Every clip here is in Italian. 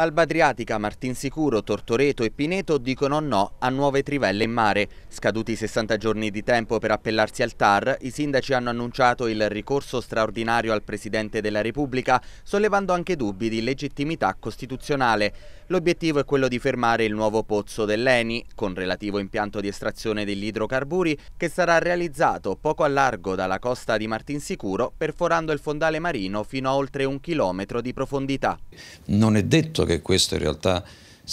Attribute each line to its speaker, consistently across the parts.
Speaker 1: Alba Adriatica, Martinsicuro, Tortoreto e Pineto dicono no a nuove trivelle in mare. Scaduti 60 giorni di tempo per appellarsi al TAR, i sindaci hanno annunciato il ricorso straordinario al Presidente della Repubblica, sollevando anche dubbi di legittimità costituzionale. L'obiettivo è quello di fermare il nuovo pozzo dell'ENI, con relativo impianto di estrazione degli idrocarburi, che sarà realizzato poco a largo dalla costa di Martinsicuro, perforando il fondale marino fino a oltre un chilometro di profondità.
Speaker 2: Non è detto che che questo in realtà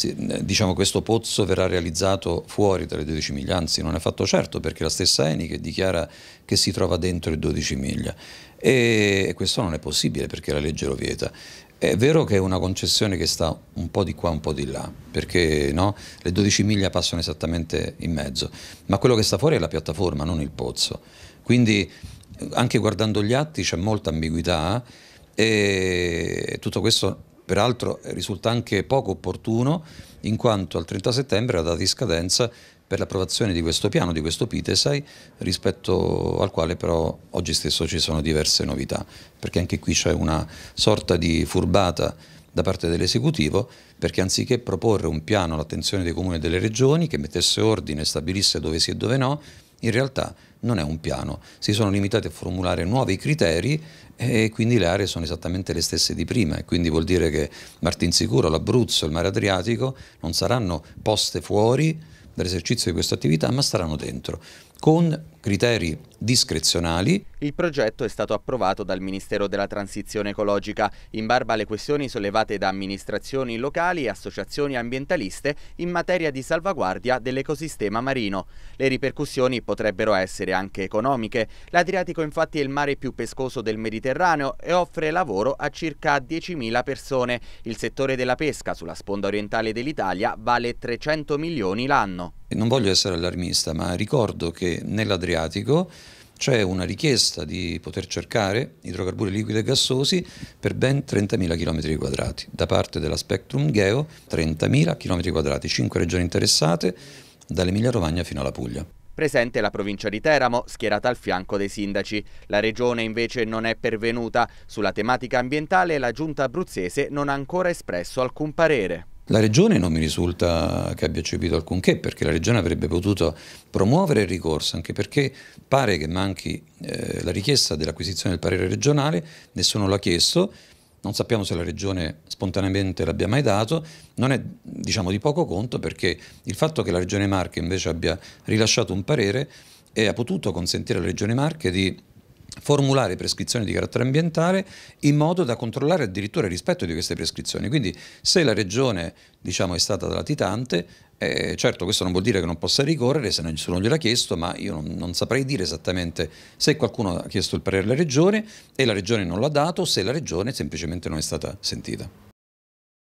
Speaker 2: eh, diciamo, questo pozzo verrà realizzato fuori dalle 12 miglia, anzi non è fatto certo perché la stessa Eni che dichiara che si trova dentro le 12 miglia e questo non è possibile perché la legge lo vieta. È vero che è una concessione che sta un po' di qua, un po' di là, perché no? le 12 miglia passano esattamente in mezzo, ma quello che sta fuori è la piattaforma, non il pozzo. Quindi anche guardando gli atti c'è molta ambiguità eh, e tutto questo Peraltro eh, risulta anche poco opportuno in quanto al 30 settembre è la data di scadenza per l'approvazione di questo piano, di questo PITESAI, rispetto al quale però oggi stesso ci sono diverse novità, perché anche qui c'è una sorta di furbata da parte dell'esecutivo perché anziché proporre un piano all'attenzione dei comuni e delle regioni che mettesse ordine e stabilisse dove sì e dove no, in realtà non è un piano, si sono limitati a formulare nuovi criteri e quindi le aree sono esattamente le stesse di prima e quindi vuol dire che Martinsicuro, l'Abruzzo, il mare Adriatico non saranno poste fuori dall'esercizio di questa attività ma staranno dentro con criteri discrezionali.
Speaker 1: Il progetto è stato approvato dal Ministero della Transizione Ecologica in barba alle questioni sollevate da amministrazioni locali e associazioni ambientaliste in materia di salvaguardia dell'ecosistema marino. Le ripercussioni potrebbero essere anche economiche. L'Adriatico infatti è il mare più pescoso del Mediterraneo e offre lavoro a circa 10.000 persone. Il settore della pesca sulla sponda orientale dell'Italia vale 300 milioni l'anno non
Speaker 2: voglio essere allarmista, ma ricordo che nell'Adriatico c'è una richiesta di poter cercare idrocarburi liquidi e gassosi per ben 30.000 km 2 da parte della Spectrum Geo, 30.000 km 2 5 regioni interessate, dall'Emilia Romagna fino alla Puglia.
Speaker 1: Presente la provincia di Teramo, schierata al fianco dei sindaci. La regione invece non è pervenuta. Sulla tematica ambientale la giunta abruzzese non ha ancora espresso alcun parere.
Speaker 2: La Regione non mi risulta che abbia subito alcunché, perché la Regione avrebbe potuto promuovere il ricorso, anche perché pare che manchi eh, la richiesta dell'acquisizione del parere regionale, nessuno l'ha chiesto, non sappiamo se la Regione spontaneamente l'abbia mai dato, non è diciamo, di poco conto perché il fatto che la Regione Marche invece abbia rilasciato un parere e eh, ha potuto consentire alla Regione Marche di formulare prescrizioni di carattere ambientale in modo da controllare addirittura il rispetto di queste prescrizioni. Quindi se la regione diciamo, è stata latitante, eh, certo questo non vuol dire che non possa ricorrere se nessuno gliel'ha chiesto, ma io non, non, saprei dire esattamente se qualcuno ha chiesto il parere alla regione e la regione non l'ha dato, se la regione semplicemente non è stata sentita.